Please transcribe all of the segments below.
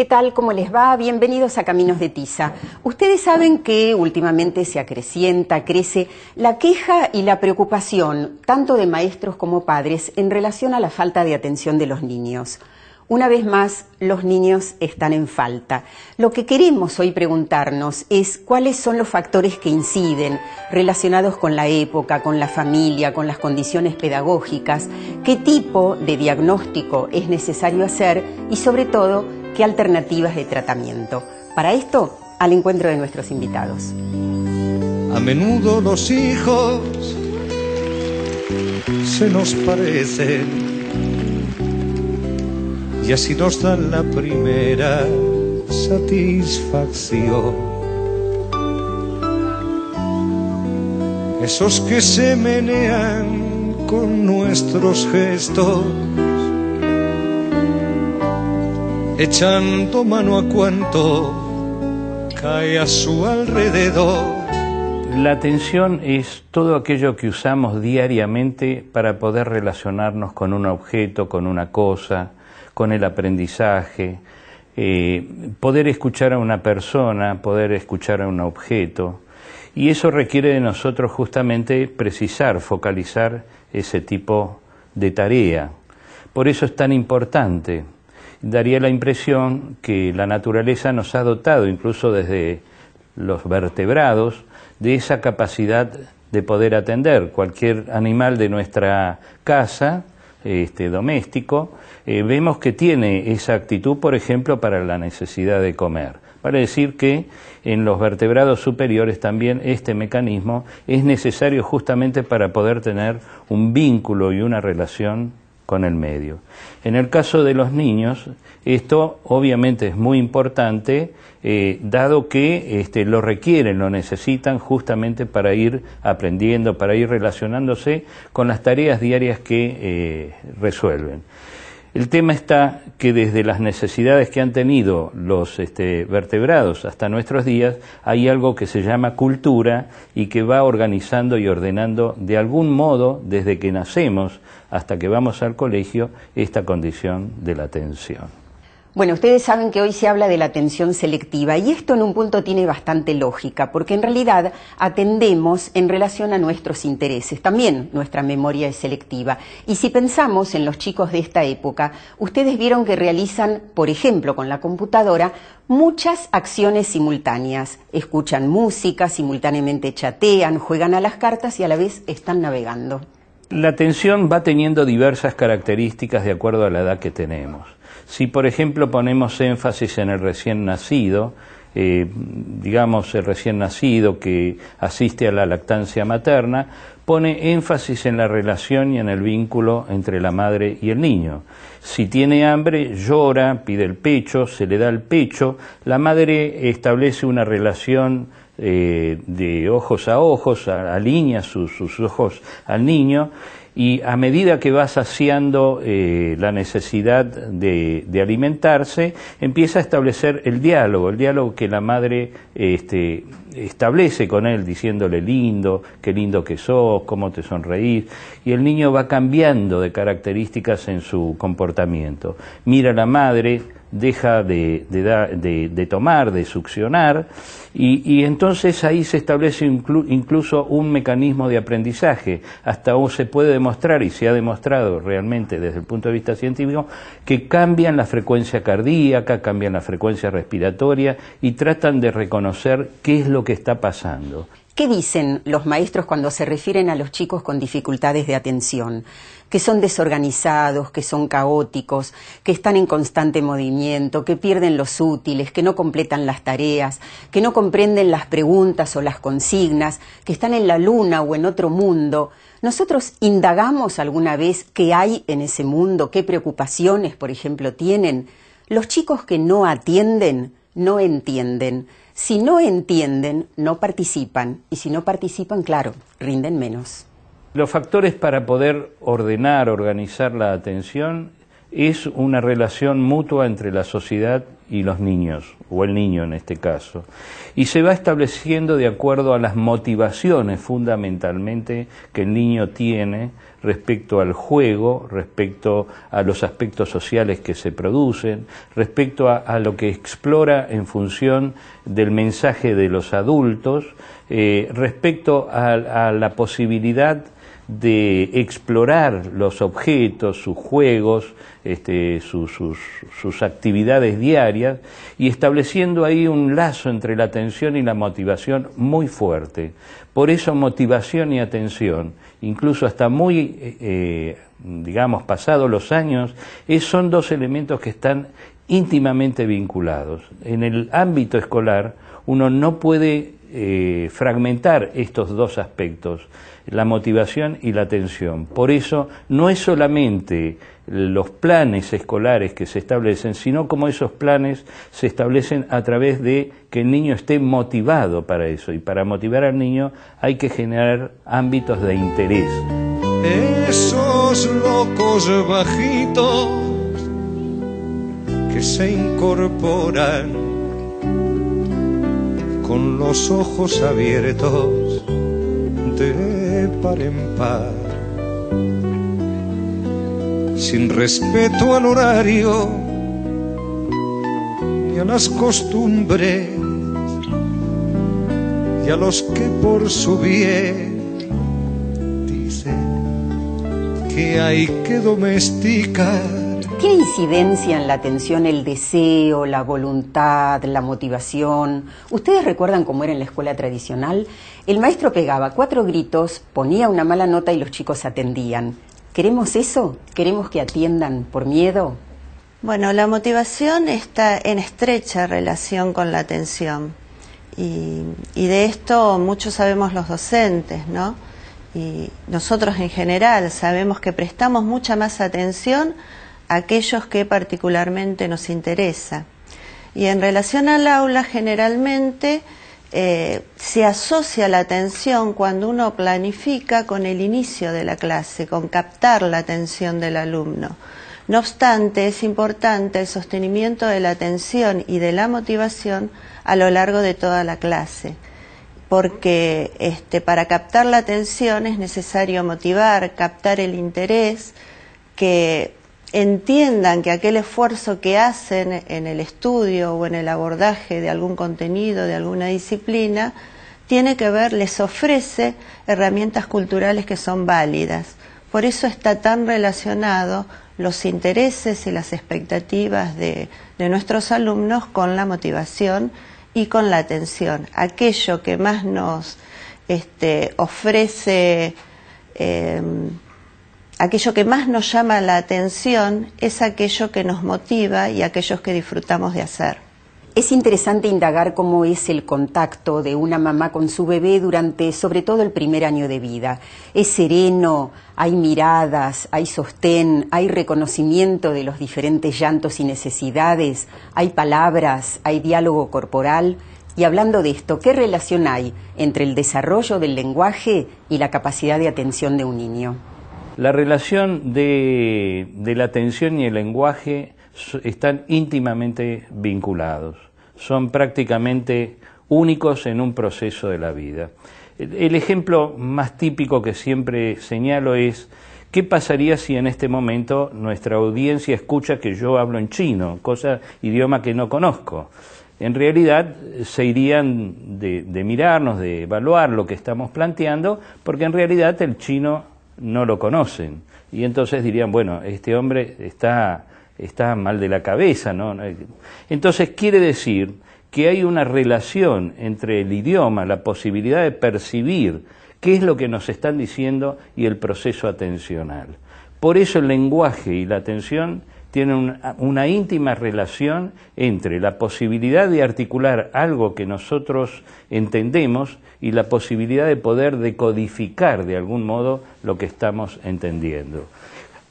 ¿Qué tal? ¿Cómo les va? Bienvenidos a Caminos de Tiza. Ustedes saben que últimamente se acrecienta, crece la queja y la preocupación, tanto de maestros como padres, en relación a la falta de atención de los niños. Una vez más, los niños están en falta. Lo que queremos hoy preguntarnos es cuáles son los factores que inciden relacionados con la época, con la familia, con las condiciones pedagógicas, qué tipo de diagnóstico es necesario hacer y sobre todo qué alternativas de tratamiento. Para esto, al encuentro de nuestros invitados. A menudo los hijos se nos parecen y así nos dan la primera satisfacción. Esos que se menean con nuestros gestos echando mano a cuanto cae a su alrededor. La atención es todo aquello que usamos diariamente para poder relacionarnos con un objeto, con una cosa, con el aprendizaje, eh, poder escuchar a una persona, poder escuchar a un objeto. Y eso requiere de nosotros justamente precisar, focalizar ese tipo de tarea. Por eso es tan importante daría la impresión que la naturaleza nos ha dotado, incluso desde los vertebrados, de esa capacidad de poder atender cualquier animal de nuestra casa, este, doméstico, eh, vemos que tiene esa actitud, por ejemplo, para la necesidad de comer. Para decir que en los vertebrados superiores también este mecanismo es necesario justamente para poder tener un vínculo y una relación con el medio. En el caso de los niños, esto obviamente es muy importante, eh, dado que este, lo requieren, lo necesitan justamente para ir aprendiendo, para ir relacionándose con las tareas diarias que eh, resuelven. El tema está que desde las necesidades que han tenido los este, vertebrados hasta nuestros días hay algo que se llama cultura y que va organizando y ordenando de algún modo desde que nacemos hasta que vamos al colegio esta condición de la atención. Bueno, ustedes saben que hoy se habla de la atención selectiva y esto en un punto tiene bastante lógica, porque en realidad atendemos en relación a nuestros intereses. También nuestra memoria es selectiva. Y si pensamos en los chicos de esta época, ustedes vieron que realizan, por ejemplo, con la computadora, muchas acciones simultáneas. Escuchan música, simultáneamente chatean, juegan a las cartas y a la vez están navegando. La atención va teniendo diversas características de acuerdo a la edad que tenemos. Si, por ejemplo, ponemos énfasis en el recién nacido, eh, digamos el recién nacido que asiste a la lactancia materna, pone énfasis en la relación y en el vínculo entre la madre y el niño. Si tiene hambre, llora, pide el pecho, se le da el pecho, la madre establece una relación eh, de ojos a ojos, alinea sus, ojos al niño y a medida que va saciando eh, la necesidad de, alimentarse, empieza a establecer el diálogo, el diálogo que la madre este, establece con él, diciéndole lindo, qué lindo que sos, cómo te sonreís, y el niño va cambiando de características en su comportamiento. Mira a la madre, deja de, de, tomar, de succionar, y, entonces ahí se establece incluso un mecanismo de aprendizaje. Hasta aún se puede demostrar, y se ha demostrado realmente desde el punto de vista científico, que cambian la frecuencia cardíaca, cambian la frecuencia respiratoria y tratan de reconocer qué es lo que está pasando. ¿Qué dicen los maestros cuando se refieren a los chicos con dificultades de atención? que son desorganizados, que son caóticos, que están en constante movimiento, que pierden los útiles, que no completan las tareas, que no comprenden las preguntas o las consignas, que están en la luna o en otro mundo. ¿Nosotros indagamos alguna vez qué hay en ese mundo, qué preocupaciones, por ejemplo, tienen? Los chicos que no atienden no entienden. Si no entienden, no participan. Y si no participan, claro, rinden menos. Los factores para poder ordenar, organizar la atención es una relación mutua entre la sociedad y los niños, o el niño en este caso, y se va estableciendo de acuerdo a las motivaciones fundamentalmente que el niño tiene respecto al juego, respecto a los aspectos sociales que se producen, respecto a, lo que explora en función del mensaje de los adultos, eh, respecto a la posibilidad de explorar los objetos, sus juegos, este, sus, sus, actividades diarias y estableciendo ahí un lazo entre la atención y la motivación muy fuerte. Por eso motivación y atención, incluso hasta muy, eh, eh, digamos, pasados los años, son dos elementos que están íntimamente vinculados. En el ámbito escolar uno no puede eh, fragmentar estos dos aspectos, la motivación y la atención. Por eso no es solamente los planes escolares que se establecen, sino como esos planes se establecen a través de que el niño esté motivado para eso. Y para motivar al niño hay que generar ámbitos de interés. Esos locos bajitos que se incorporan con los ojos abiertos de par en par. Sin respeto al horario y a las costumbres y a los que por su bien dicen que hay que domesticar ¿Qué incidencia en la atención el deseo, la voluntad, la motivación? ¿Ustedes recuerdan cómo era en la escuela tradicional? El maestro pegaba cuatro gritos, ponía una mala nota y los chicos atendían. ¿Queremos eso? ¿Queremos que atiendan por miedo? Bueno, la motivación está en estrecha relación con la atención. Y, y de esto muchos sabemos los docentes, ¿no? Y nosotros en general sabemos que prestamos mucha más atención aquellos que particularmente nos interesa. Y en relación al aula, generalmente eh, se asocia la atención cuando uno planifica con el inicio de la clase, con captar la atención del alumno. No obstante, es importante el sostenimiento de la atención y de la motivación a lo largo de toda la clase, porque este, para captar la atención es necesario motivar, captar el interés, que entiendan que aquel esfuerzo que hacen en el estudio o en el abordaje de algún contenido, de alguna disciplina, tiene que ver, les ofrece herramientas culturales que son válidas. Por eso está tan relacionado los intereses y las expectativas de, de nuestros alumnos con la motivación y con la atención. Aquello que más nos este, ofrece em, aquello que más nos llama la atención es aquello que nos motiva y aquellos que disfrutamos de hacer. Es interesante indagar cómo es el contacto de una mamá con su bebé durante sobre todo el primer año de vida. Es sereno, hay miradas, hay sostén, hay reconocimiento de los diferentes llantos y necesidades, hay palabras, hay diálogo corporal. Y hablando de esto, ¿qué relación hay entre el desarrollo del lenguaje y la capacidad de atención de un niño? La relación de, la atención y el lenguaje están íntimamente vinculados, son prácticamente únicos en un proceso de la vida. El ejemplo más típico que siempre señalo es ¿Qué pasaría si en este momento nuestra audiencia escucha que yo hablo en chino, cosa, idioma que no conozco? En realidad se irían de, mirarnos, de evaluar lo que estamos planteando, porque en realidad el chino no lo conocen. Y entonces dirían, bueno, este hombre está, está mal de la cabeza, ¿no? Entonces quiere decir que hay una relación entre el idioma, la posibilidad de percibir qué es lo que nos están diciendo y el proceso atencional. Por eso el lenguaje y la atención tiene una, una íntima relación entre la posibilidad de articular algo que nosotros entendemos y la posibilidad de poder decodificar de algún modo lo que estamos entendiendo.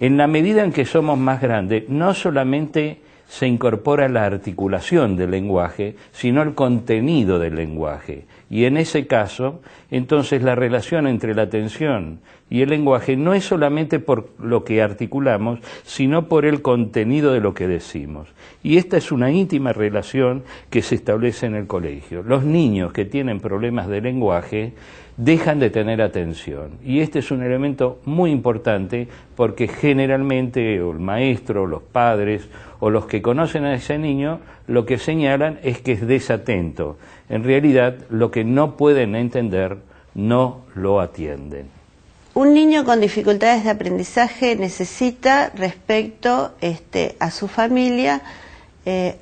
En la medida en que somos más grandes, no solamente se incorpora la articulación del lenguaje, sino el contenido del lenguaje. Y en ese caso, entonces la relación entre la atención y el lenguaje no es solamente por lo que articulamos, sino por el contenido de lo que decimos. Y esta es una íntima relación que se establece en el colegio. Los niños que tienen problemas de lenguaje dejan de tener atención. Y este es un elemento muy importante porque generalmente el maestro, los padres o los que conocen a ese niño lo que señalan es que es desatento. En realidad, lo que no pueden entender, no lo atienden. Un niño con dificultades de aprendizaje necesita respecto este, a su familia, eh,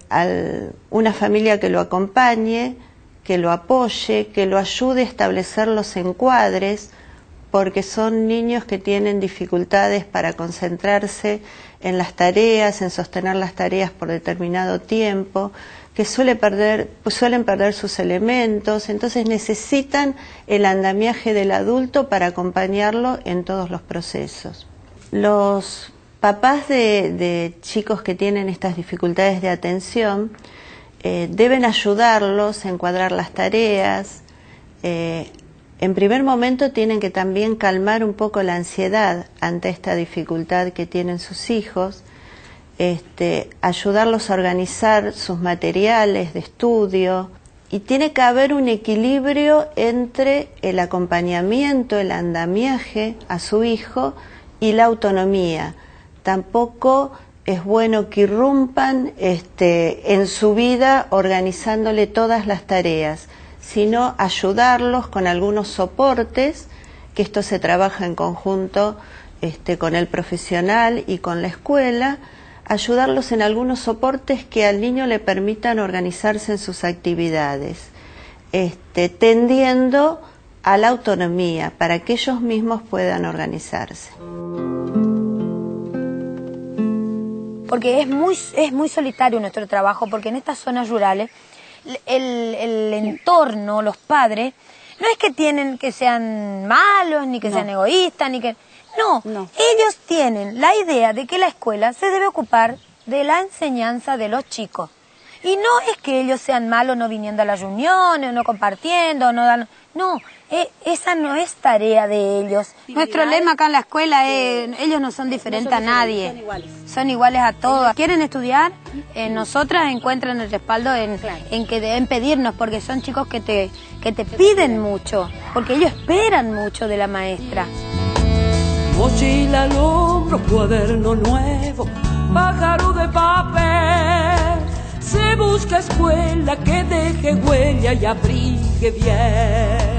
una familia que lo acompañe, que lo apoye, que lo ayude a establecer los encuadres, porque son niños que tienen dificultades para concentrarse en las tareas, en sostener las tareas por determinado tiempo, que suele perder, suelen perder sus elementos, entonces necesitan el andamiaje del adulto para acompañarlo en todos los procesos. Los papás de, chicos que tienen estas dificultades de atención eh, deben ayudarlos a encuadrar las tareas, eh, en primer momento tienen que también calmar un poco la ansiedad ante esta dificultad que tienen sus hijos, este, ayudarlos a organizar sus materiales de estudio y tiene que haber un equilibrio entre el acompañamiento, el andamiaje a su hijo y la autonomía. Tampoco es bueno que irrumpan este, en su vida organizándole todas las tareas sino ayudarlos con algunos soportes, que esto se trabaja en conjunto este, con el profesional y con la escuela, ayudarlos en algunos soportes que al niño le permitan organizarse en sus actividades, este, tendiendo a la autonomía para que ellos mismos puedan organizarse. Porque es muy, es muy solitario nuestro trabajo, porque en estas zonas rurales el, entorno, los padres, no es que tienen que sean malos, ni que sean egoístas, ni que... No, no, ellos tienen la idea de que la escuela se debe ocupar de la enseñanza de los chicos. Y no es que ellos sean malos no viniendo a las reuniones, no compartiendo, no dan... No, e, esa no es tarea de ellos. Nuestro lema acá en la escuela es, ellos no son diferentes a nadie, son iguales. a todos. Quieren estudiar, eh, nosotras encuentran el respaldo en, que deben pedirnos, porque son chicos que te, que te piden mucho, porque ellos esperan mucho de la maestra. Mochila al hombro, cuaderno nuevo, pájaro de papel. Se busca escuela que deje huella y abrigue bien.